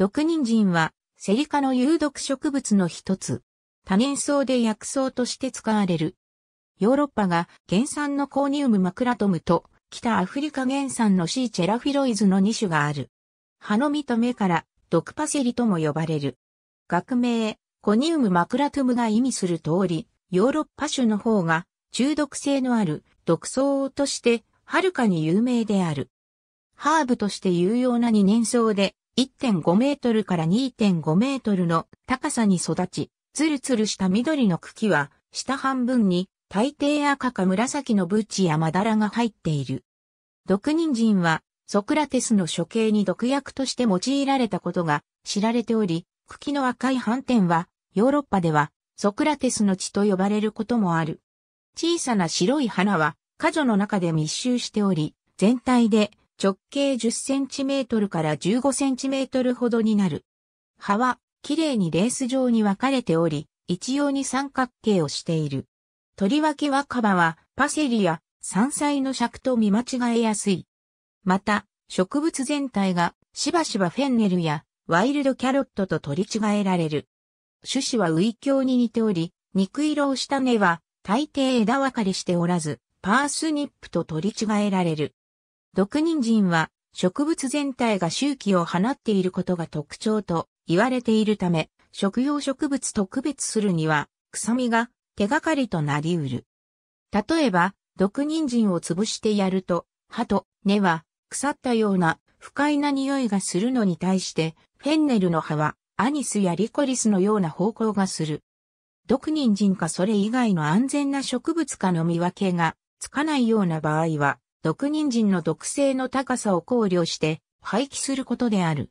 毒人参は、セリ科の有毒植物の一つ。多年草で薬草として使われる。ヨーロッパが原産のコーニウムマクラトムと、北アフリカ原産のシーチェラフィロイズの2種がある。葉の実と目から、毒パセリとも呼ばれる。学名、コニウムマクラトムが意味する通り、ヨーロッパ種の方が、中毒性のある毒草として、はるかに有名である。ハーブとして有用な二年草で、1.5メートルから2.5メートルの高さに育ち、ツルツルした緑の茎は、下半分に大抵赤か紫のブチやマダラが入っている。毒人参は、ソクラテスの処刑に毒薬として用いられたことが知られており、茎の赤い斑点は、ヨーロッパでは、ソクラテスの血と呼ばれることもある。小さな白い花は、花女の中で密集しており、全体で直径10センチメートルから15センチメートルほどになる。葉は、綺麗にレース状に分かれており、一様に三角形をしている。とりわけ若葉は、パセリや山菜の尺と見間違えやすい。また、植物全体が、しばしばフェンネルや、ワイルドキャロットと取り違えられる。種子はウ鏡に似ており、肉色をした根は、大抵枝分かれしておらず、パースニップと取り違えられる。毒人参は植物全体が周期を放っていることが特徴と言われているため、食用植物と区別するには、臭みが手がかりとなりうる。例えば、毒人参を潰してやると、歯と根は腐ったような不快な匂いがするのに対して、フェンネルの葉はアニスやリコリスのような方向がする。毒人参かそれ以外の安全な植物かの見分けがつかないような場合は、毒人参の毒性の高さを考慮して廃棄することである。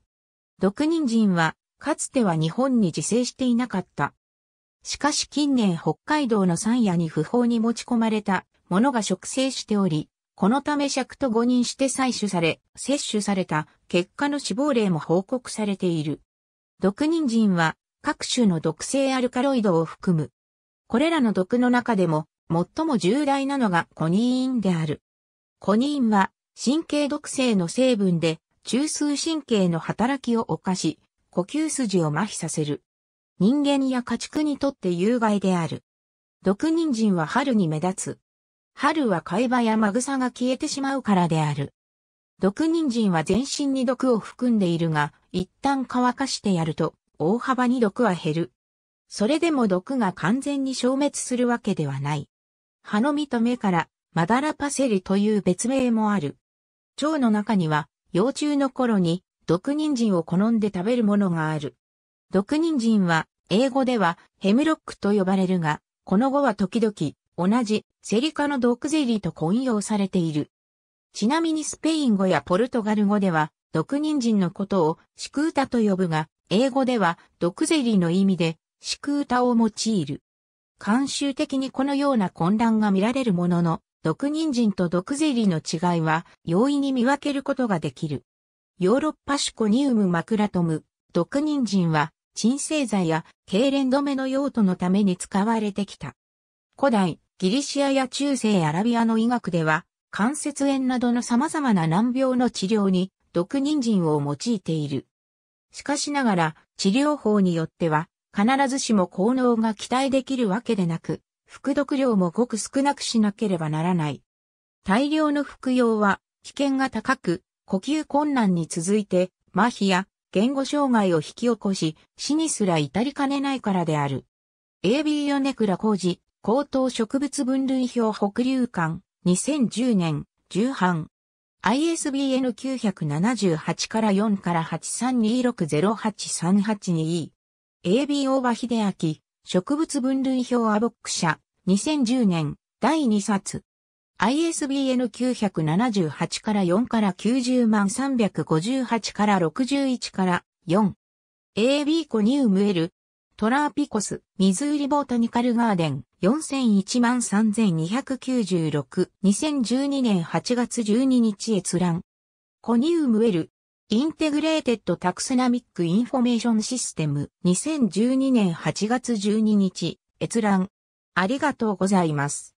毒人参は、かつては日本に自生していなかった。しかし近年北海道の山野に不法に持ち込まれたものが植生しており、このため尺と誤認して採取され、摂取された結果の死亡例も報告されている。毒人参は各種の毒性アルカロイドを含む。これらの毒の中でも最も重大なのがコニーインである。コニンは神経毒性の成分で中枢神経の働きを犯し、呼吸筋を麻痺させる。人間や家畜にとって有害である。毒人参は春に目立つ。春は貝葉やマグサが消えてしまうからである。毒人参は全身に毒を含んでいるが、一旦乾かしてやると、大幅に毒は減る。それでも毒が完全に消滅するわけではない。葉の実と目からマダラパセリという別名もある。蝶の中には、幼虫の頃に毒人参を好んで食べるものがある。毒人参は、英語ではヘムロックと呼ばれるが、この後は時々、同じセリ科の毒ゼリーと混用されている。ちなみにスペイン語やポルトガル語では、毒人参のことをシクータと呼ぶが、英語では毒ゼリーの意味でシクータを用いる。慣習的にこのような混乱が見られるものの、毒人参と毒ゼリーの違いは容易に見分けることができる。ヨーロッパシコニウムマクラトム、毒人参は鎮静剤や痙攣止めの用途のために使われてきた。古代、ギリシアや中世アラビアの医学では関節炎などの様々な難病の治療に毒人参を用いている。しかしながら治療法によっては必ずしも効能が期待できるわけでなく、服毒量もごく少なくしなければならない。大量の服用は危険が高く、呼吸困難に続いて、麻痺や言語障害を引き起こし、死にすら至りかねないからである。AB 米倉工事、高等植物分類表北流館、2010年、重版。ISBN 978から4から832608382。AB 大場秀明、植物分類表アボック社、2010年、第2冊。ISBN 978から4から90万358から61から4。AB コニウムエル、トラーピコス、ミズーリボータニカルガーデン、4001万3296、2012年8月12日閲覧。コニウムエル、インテグレーテッドタクスナミックインフォメーションシステム2012年8月12日閲覧ありがとうございます。